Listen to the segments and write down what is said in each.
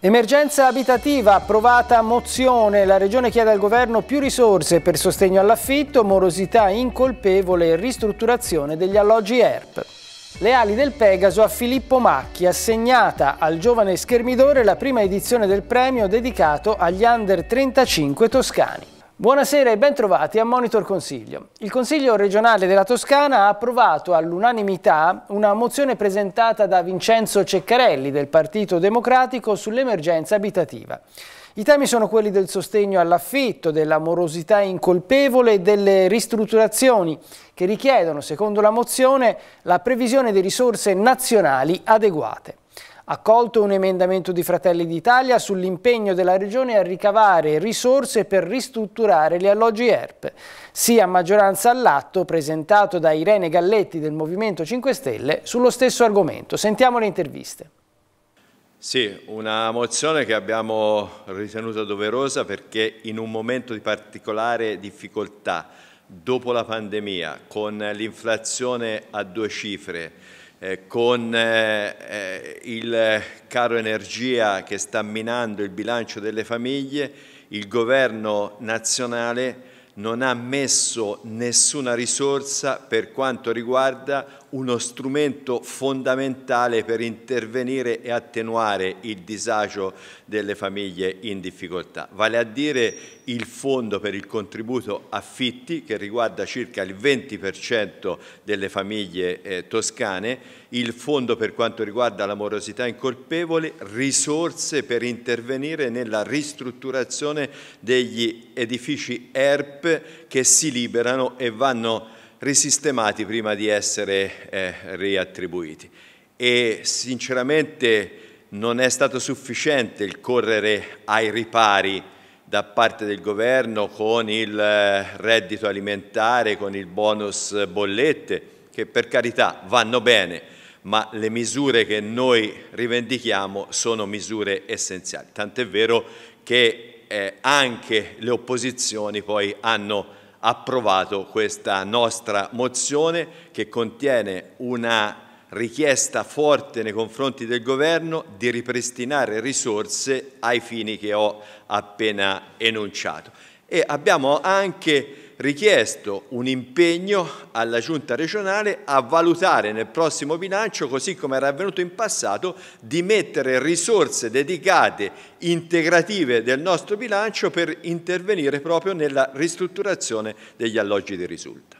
Emergenza abitativa, approvata mozione, la Regione chiede al Governo più risorse per sostegno all'affitto, morosità incolpevole e ristrutturazione degli alloggi ERP. Le ali del Pegaso a Filippo Macchi, assegnata al giovane schermidore la prima edizione del premio dedicato agli under 35 toscani. Buonasera e bentrovati a Monitor Consiglio. Il Consiglio regionale della Toscana ha approvato all'unanimità una mozione presentata da Vincenzo Ceccarelli del Partito Democratico sull'emergenza abitativa. I temi sono quelli del sostegno all'affitto, della morosità incolpevole e delle ristrutturazioni che richiedono, secondo la mozione, la previsione di risorse nazionali adeguate accolto un emendamento di Fratelli d'Italia sull'impegno della Regione a ricavare risorse per ristrutturare gli alloggi ERP, sia a maggioranza all'atto presentato da Irene Galletti del Movimento 5 Stelle sullo stesso argomento. Sentiamo le interviste. Sì, una mozione che abbiamo ritenuto doverosa perché in un momento di particolare difficoltà, dopo la pandemia, con l'inflazione a due cifre, eh, con eh, il caro energia che sta minando il bilancio delle famiglie, il governo nazionale non ha messo nessuna risorsa per quanto riguarda uno strumento fondamentale per intervenire e attenuare il disagio delle famiglie in difficoltà, vale a dire il fondo per il contributo affitti che riguarda circa il 20% delle famiglie eh, toscane, il fondo per quanto riguarda la morosità incolpevole, risorse per intervenire nella ristrutturazione degli edifici ERP che si liberano e vanno risistemati prima di essere eh, riattribuiti. E sinceramente non è stato sufficiente il correre ai ripari da parte del governo con il eh, reddito alimentare, con il bonus bollette, che per carità vanno bene, ma le misure che noi rivendichiamo sono misure essenziali. Tant'è vero che eh, anche le opposizioni poi hanno approvato questa nostra mozione che contiene una richiesta forte nei confronti del governo di ripristinare risorse ai fini che ho appena enunciato. E abbiamo anche richiesto un impegno alla Giunta regionale a valutare nel prossimo bilancio, così come era avvenuto in passato, di mettere risorse dedicate integrative del nostro bilancio per intervenire proprio nella ristrutturazione degli alloggi di risulta.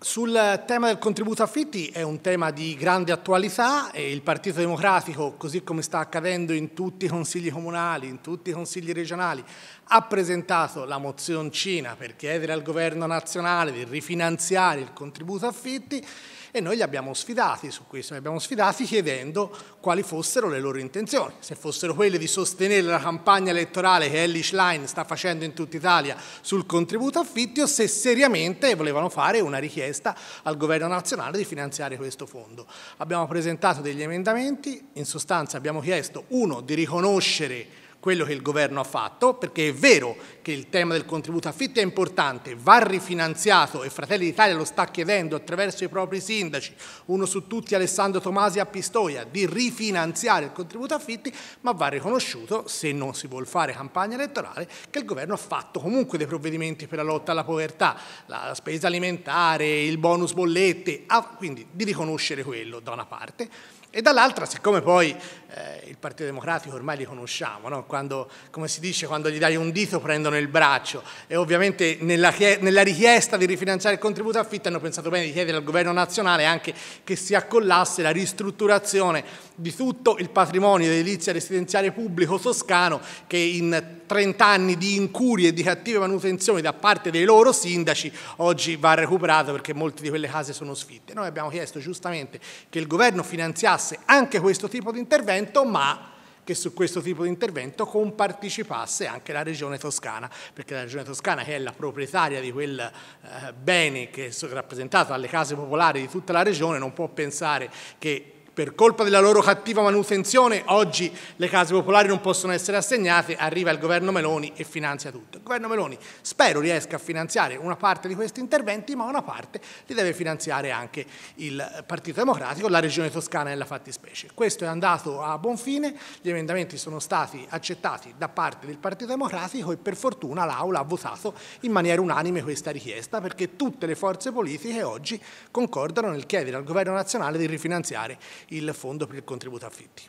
Sul tema del contributo affitti è un tema di grande attualità e il Partito Democratico, così come sta accadendo in tutti i consigli comunali, in tutti i consigli regionali, ha presentato la mozioncina per chiedere al governo nazionale di rifinanziare il contributo affitti e noi li abbiamo sfidati su questo, li abbiamo sfidati chiedendo quali fossero le loro intenzioni, se fossero quelle di sostenere la campagna elettorale che Ellie Schlein sta facendo in tutta Italia sul contributo affitti o se seriamente volevano fare una richiesta al governo nazionale di finanziare questo fondo. Abbiamo presentato degli emendamenti, in sostanza abbiamo chiesto uno di riconoscere quello che il governo ha fatto, perché è vero che il tema del contributo affitti è importante, va rifinanziato e Fratelli d'Italia lo sta chiedendo attraverso i propri sindaci, uno su tutti Alessandro Tomasi a Pistoia, di rifinanziare il contributo affitti, ma va riconosciuto, se non si vuole fare campagna elettorale, che il governo ha fatto comunque dei provvedimenti per la lotta alla povertà, la spesa alimentare, il bonus bollette, ah, quindi di riconoscere quello da una parte e dall'altra, siccome poi eh, il Partito Democratico ormai li conosciamo, no? quando, come si dice, quando gli dai un dito prendono il braccio e ovviamente nella, nella richiesta di rifinanziare il contributo affitto hanno pensato bene di chiedere al governo nazionale anche che si accollasse la ristrutturazione di tutto il patrimonio edilizia residenziale pubblico toscano che in 30 anni di incurie e di cattive manutenzioni da parte dei loro sindaci oggi va recuperato perché molte di quelle case sono sfitte. Noi abbiamo chiesto giustamente che il governo finanziasse anche questo tipo di intervento intervento, ma che su questo tipo di intervento compartecipasse anche la Regione Toscana, perché la Regione Toscana che è la proprietaria di quel eh, bene che è rappresentato dalle case popolari di tutta la Regione non può pensare che per colpa della loro cattiva manutenzione oggi le case popolari non possono essere assegnate, arriva il governo Meloni e finanzia tutto. Il governo Meloni spero riesca a finanziare una parte di questi interventi, ma una parte li deve finanziare anche il Partito Democratico, la Regione Toscana nella fattispecie. Questo è andato a buon fine, gli emendamenti sono stati accettati da parte del Partito Democratico e per fortuna l'Aula ha votato in maniera unanime questa richiesta perché tutte le forze politiche oggi concordano nel chiedere al governo nazionale di rifinanziare il fondo per il contributo affitti.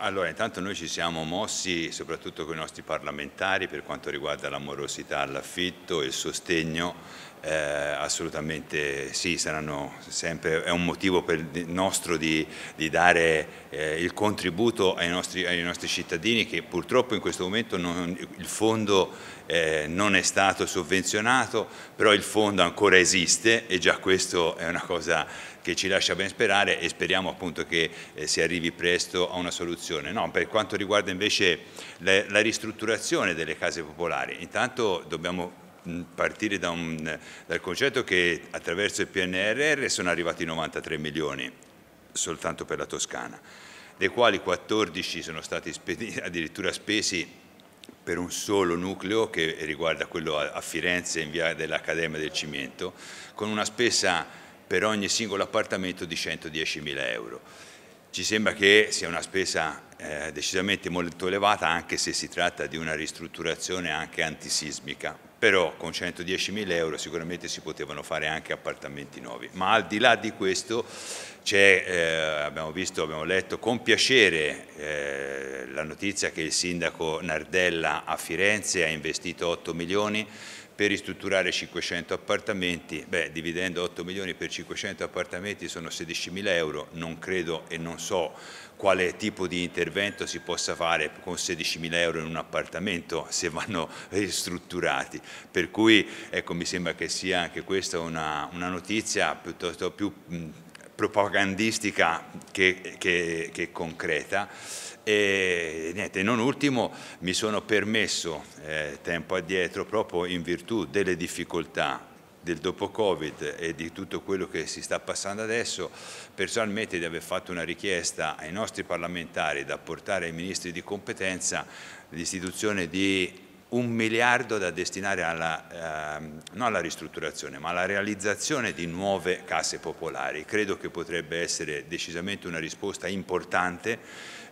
Allora, intanto noi ci siamo mossi soprattutto con i nostri parlamentari per quanto riguarda l'amorosità all'affitto e il sostegno, eh, assolutamente sì, sempre, è un motivo nostro di, di dare eh, il contributo ai nostri, ai nostri, cittadini che purtroppo in questo momento non, il fondo eh, non è stato sovvenzionato, però il fondo ancora esiste e già questo è una cosa che ci lascia ben sperare e speriamo appunto che eh, si arrivi presto a una soluzione. No, per quanto riguarda invece la, la ristrutturazione delle case popolari, intanto dobbiamo mm, partire da un, dal concetto che attraverso il PNRR sono arrivati 93 milioni soltanto per la Toscana, dei quali 14 sono stati addirittura spesi per un solo nucleo che riguarda quello a Firenze in via dell'Accademia del Cimento, con una spesa per ogni singolo appartamento di 110.000 euro. Ci sembra che sia una spesa eh, decisamente molto elevata anche se si tratta di una ristrutturazione anche antisismica, però con 110.000 euro sicuramente si potevano fare anche appartamenti nuovi, ma al di là di questo eh, abbiamo visto, abbiamo letto con piacere eh, la notizia che il sindaco Nardella a Firenze ha investito 8 milioni per ristrutturare 500 appartamenti, beh, dividendo 8 milioni per 500 appartamenti sono 16 mila euro, non credo e non so quale tipo di intervento si possa fare con 16 mila euro in un appartamento se vanno ristrutturati, per cui ecco, mi sembra che sia anche questa una, una notizia piuttosto più... Mh, propagandistica che, che, che concreta. E niente, non ultimo mi sono permesso eh, tempo addietro, proprio in virtù delle difficoltà del dopo Covid e di tutto quello che si sta passando adesso, personalmente di aver fatto una richiesta ai nostri parlamentari da portare ai ministri di competenza l'istituzione di un miliardo da destinare alla, eh, non alla ristrutturazione ma alla realizzazione di nuove case popolari. Credo che potrebbe essere decisamente una risposta importante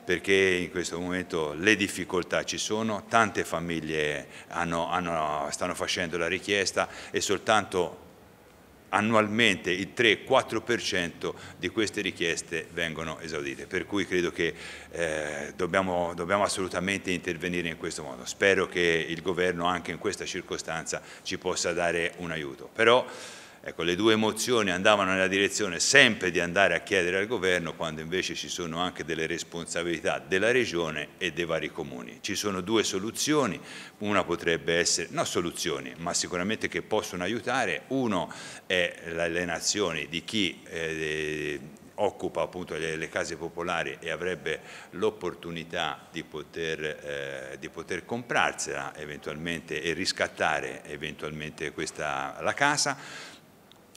perché in questo momento le difficoltà ci sono, tante famiglie hanno, hanno, stanno facendo la richiesta e soltanto annualmente il 3-4% di queste richieste vengono esaudite, per cui credo che eh, dobbiamo, dobbiamo, assolutamente intervenire in questo modo. Spero che il Governo anche in questa circostanza ci possa dare un aiuto. Però, Ecco, le due mozioni andavano nella direzione sempre di andare a chiedere al governo quando invece ci sono anche delle responsabilità della regione e dei vari comuni. Ci sono due soluzioni, una potrebbe essere, non soluzioni, ma sicuramente che possono aiutare, uno è l'allenazione di chi eh, occupa appunto le, le, case popolari e avrebbe l'opportunità di, eh, di, poter comprarsela eventualmente e riscattare eventualmente questa, la casa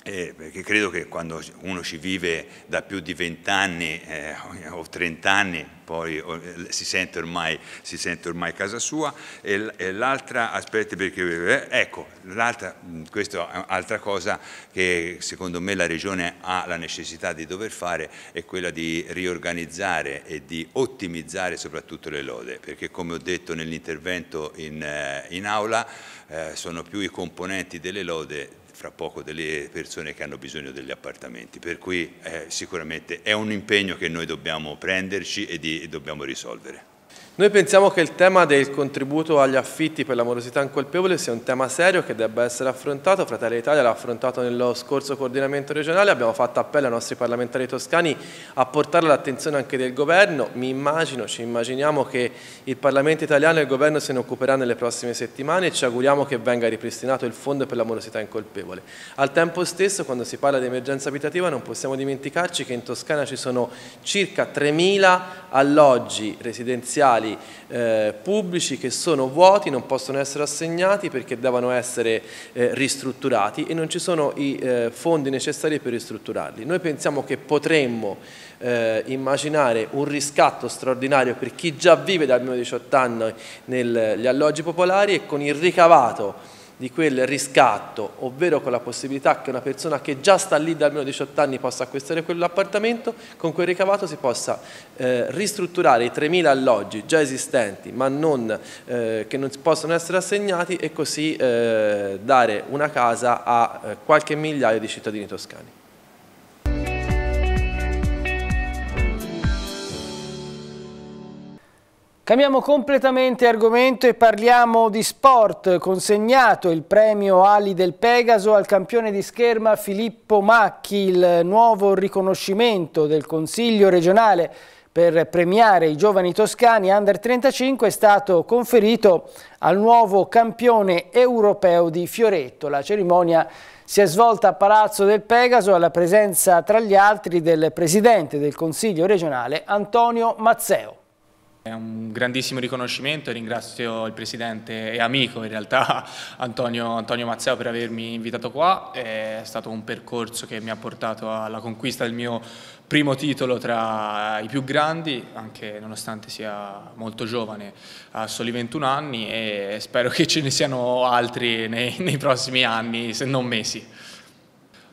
eh, perché credo che quando uno ci vive da più di vent'anni eh, o trent'anni poi o, eh, si, sente ormai, si, sente ormai, casa sua e, e l'altra aspetta perché eh, ecco l'altra, mm, questa è un'altra cosa che secondo me la regione ha la necessità di dover fare è quella di riorganizzare e di ottimizzare soprattutto le lode perché come ho detto nell'intervento in, eh, in aula eh, sono più i componenti delle lode fra poco delle persone che hanno bisogno degli appartamenti, per cui eh, sicuramente è un impegno che noi dobbiamo prenderci e, di, e dobbiamo risolvere. Noi pensiamo che il tema del contributo agli affitti per la morosità incolpevole sia un tema serio che debba essere affrontato. Fratelli Italia l'ha affrontato nello scorso coordinamento regionale, abbiamo fatto appello ai nostri parlamentari toscani a portare all'attenzione anche del governo. Mi immagino, ci immaginiamo che il Parlamento italiano e il governo se ne occuperanno nelle prossime settimane e ci auguriamo che venga ripristinato il fondo per la morosità incolpevole. Al tempo stesso, quando si parla di emergenza abitativa, non possiamo dimenticarci che in Toscana ci sono circa 3.000 alloggi residenziali ufficiali eh, pubblici che sono vuoti, non possono essere assegnati perché devono essere eh, ristrutturati e non ci sono i eh, fondi necessari per ristrutturarli. Noi pensiamo che potremmo eh, immaginare un riscatto straordinario per chi già vive da almeno 18 anni negli alloggi popolari e con il ricavato di quel riscatto, ovvero con la possibilità che una persona che già sta lì da almeno 18 anni possa acquistare quell'appartamento, con quel ricavato si possa eh, ristrutturare i 3.000 alloggi già esistenti ma non, eh, che non possono essere assegnati e così eh, dare una casa a eh, qualche migliaio di cittadini toscani. Cambiamo completamente argomento e parliamo di sport. Consegnato il premio Ali del Pegaso al campione di scherma Filippo Macchi, il nuovo riconoscimento del Consiglio regionale per premiare i giovani toscani under 35 è stato conferito al nuovo campione europeo di Fioretto. La cerimonia si è svolta a Palazzo del Pegaso alla presenza tra gli altri del presidente del Consiglio regionale Antonio Mazzeo. È un grandissimo riconoscimento e ringrazio il presidente e amico in realtà Antonio, Antonio Mazzeo per avermi invitato qua, è stato un percorso che mi ha portato alla conquista del mio primo titolo tra i più grandi, anche nonostante sia molto giovane, ha soli 21 anni e spero che ce ne siano altri nei, nei prossimi anni, se non mesi.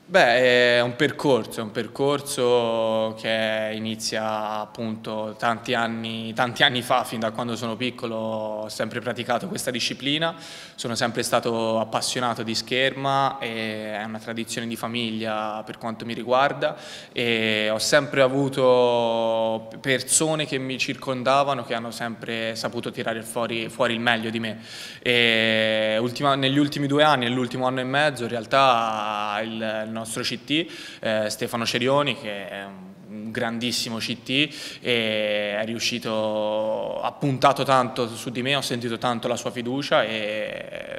Beh, è un percorso, è un percorso che inizia appunto tanti anni, tanti anni, fa, fin da quando sono piccolo ho sempre praticato questa disciplina, sono sempre stato appassionato di scherma, è una tradizione di famiglia per quanto mi riguarda e ho sempre avuto persone che mi circondavano che hanno sempre saputo tirare fuori, fuori il meglio di me. E ultima, negli ultimi due anni, nell'ultimo anno e mezzo in realtà il nostro CT, eh, Stefano Cerioni, che è un un grandissimo CT e è riuscito, ha puntato tanto su di me, ho sentito tanto la sua fiducia e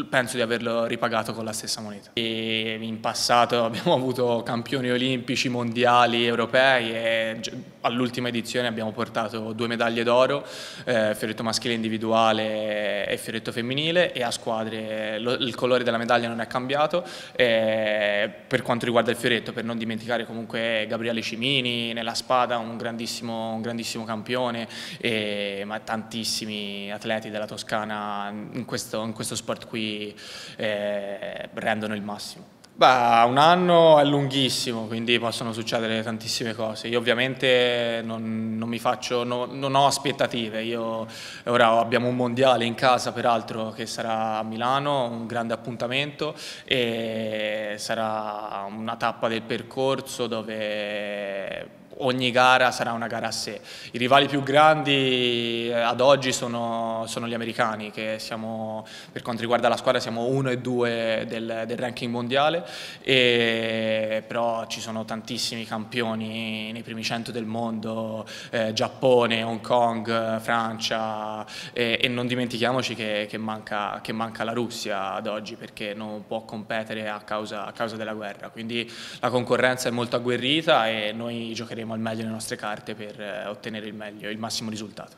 eh, penso di averlo ripagato con la stessa moneta. E in passato abbiamo avuto campioni olimpici, mondiali, europei e all'ultima edizione abbiamo portato due medaglie d'oro, eh, ferretto maschile individuale e fioretto femminile e a squadre lo, il colore della medaglia non è cambiato. Eh, per quanto riguarda il fioretto, per non dimenticare comunque Gabriele Cimini nella spada, un grandissimo, un grandissimo campione, e, ma tantissimi atleti della Toscana in questo, in questo sport qui eh, rendono il massimo. Beh, un anno è lunghissimo, quindi possono succedere tantissime cose. Io ovviamente non, non, faccio, no, non ho aspettative. Io, ora abbiamo un mondiale in casa, peraltro, che sarà a Milano, un grande appuntamento e sarà una tappa del percorso dove ogni gara sarà una gara a sé. I rivali più grandi eh, ad oggi sono, sono gli americani, che siamo, per quanto riguarda la squadra siamo 1 e 2 del, del, ranking mondiale, e, però ci sono tantissimi campioni nei primi 100 del mondo, eh, Giappone, Hong Kong, Francia e, e non dimentichiamoci che, che, manca, che, manca, la Russia ad oggi perché non può competere a causa, a causa della guerra, quindi la concorrenza è molto agguerrita e noi giocheremo al meglio le nostre carte per eh, ottenere il meglio, il massimo risultato.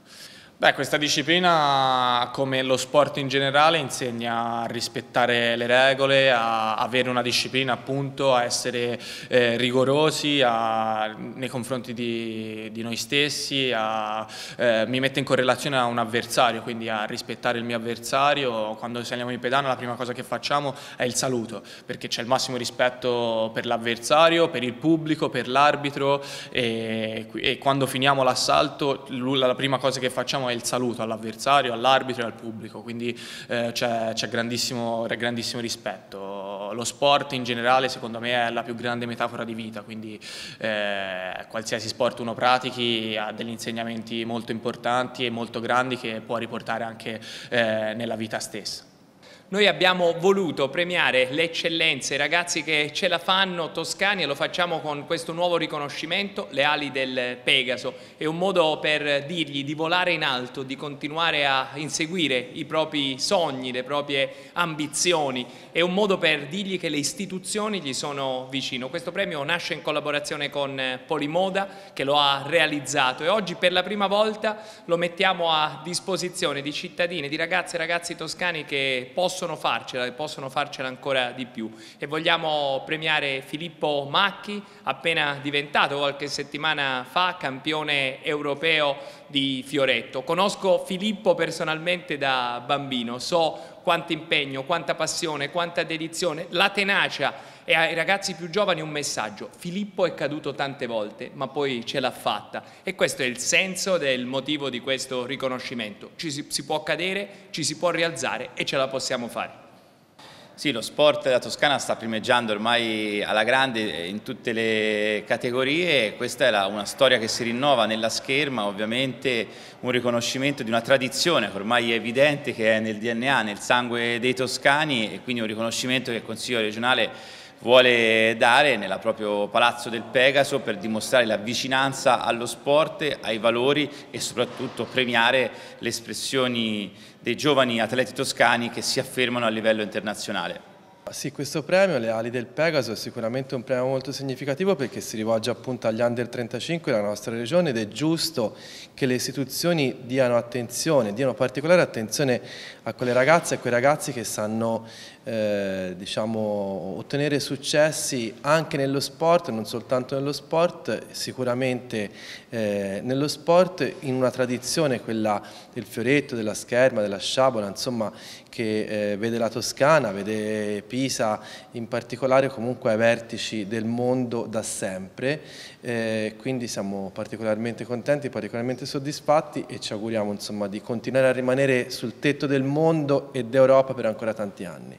Beh, questa disciplina, come lo sport in generale, insegna a rispettare le regole, a avere una disciplina appunto, a essere eh, rigorosi a, nei confronti di, di noi stessi, a, eh, mi mette in correlazione a un avversario, quindi a rispettare il mio avversario. Quando saliamo in pedana la prima cosa che facciamo è il saluto, perché c'è il massimo rispetto per l'avversario, per il pubblico, per l'arbitro e, e quando finiamo l'assalto la prima cosa che facciamo è è il saluto all'avversario, all'arbitro e al pubblico, quindi eh, c'è, grandissimo, grandissimo, rispetto. Lo sport in generale secondo me è la più grande metafora di vita, quindi eh, qualsiasi sport uno pratichi ha degli insegnamenti molto importanti e molto grandi che può riportare anche eh, nella vita stessa. Noi abbiamo voluto premiare le eccellenze, i ragazzi che ce la fanno toscani e lo facciamo con questo nuovo riconoscimento, le ali del Pegaso. È un modo per dirgli di volare in alto, di continuare a inseguire i propri sogni, le proprie ambizioni. È un modo per dirgli che le istituzioni gli sono vicino. Questo premio nasce in collaborazione con Polimoda che lo ha realizzato e oggi per la prima volta lo mettiamo a disposizione di cittadini, di ragazze e ragazzi toscani che possono possono farcela e possono farcela ancora di più e vogliamo premiare Filippo Macchi appena diventato qualche settimana fa campione europeo di Fioretto. Conosco Filippo personalmente da bambino, so quanto impegno, quanta passione, quanta dedizione, la tenacia e ai ragazzi più giovani un messaggio. Filippo è caduto tante volte, ma poi ce l'ha fatta e questo è il senso del motivo di questo riconoscimento. Ci si, si può cadere, ci si può rialzare e ce la possiamo fare. Sì, lo sport della Toscana sta primeggiando ormai alla grande eh, in tutte le categorie, questa è la, una storia che si rinnova nella scherma, ovviamente un riconoscimento di una tradizione che ormai è evidente che è nel DNA, nel sangue dei toscani e quindi un riconoscimento che il Consiglio regionale vuole dare nella proprio Palazzo del Pegaso per dimostrare la vicinanza allo sport, ai valori e soprattutto premiare le espressioni dei giovani atleti toscani che si affermano a livello internazionale. Sì, questo premio, le ali del Pegaso, è sicuramente un premio molto significativo perché si rivolge appunto agli under 35 della nostra regione ed è giusto che le istituzioni diano attenzione, diano particolare attenzione a quelle ragazze e a quei ragazzi che stanno eh, diciamo, ottenere successi anche nello sport, non soltanto nello sport, sicuramente eh, nello sport in una tradizione, quella del fioretto, della scherma, della sciabola, insomma, che eh, vede la Toscana, vede Pisa in particolare comunque ai vertici del mondo da sempre, eh, quindi siamo particolarmente contenti, particolarmente soddisfatti e ci auguriamo insomma, di continuare a rimanere sul tetto del mondo e d'Europa per ancora tanti anni.